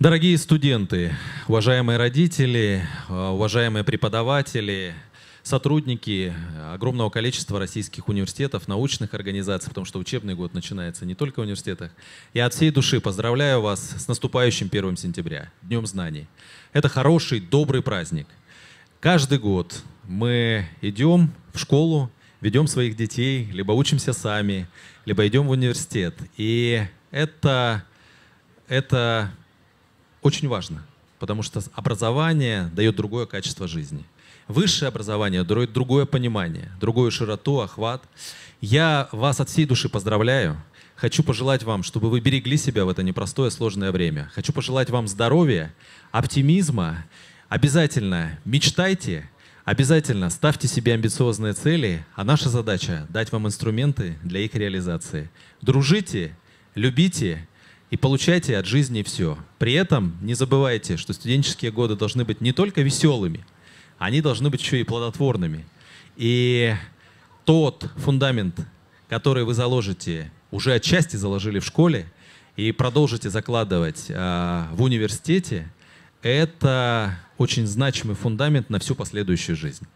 Дорогие студенты, уважаемые родители, э, уважаемые преподаватели, сотрудники э, огромного количества российских университетов, научных организаций, потому что учебный год начинается не только в университетах. Я от всей души поздравляю вас с наступающим 1 сентября, Днем знаний. Это хороший, добрый праздник. Каждый год мы идем в школу, ведем своих детей, либо учимся сами, либо идем в университет. И это, это очень важно, потому что образование дает другое качество жизни. Высшее образование дает другое понимание, другую широту, охват. Я вас от всей души поздравляю. Хочу пожелать вам, чтобы вы берегли себя в это непростое, сложное время. Хочу пожелать вам здоровья, оптимизма. Обязательно мечтайте, обязательно ставьте себе амбициозные цели, а наша задача — дать вам инструменты для их реализации. Дружите, любите и получайте от жизни все. При этом не забывайте, что студенческие годы должны быть не только веселыми, они должны быть еще и плодотворными. И тот фундамент, который вы заложите, уже отчасти заложили в школе и продолжите закладывать э, в университете, это очень значимый фундамент на всю последующую жизнь.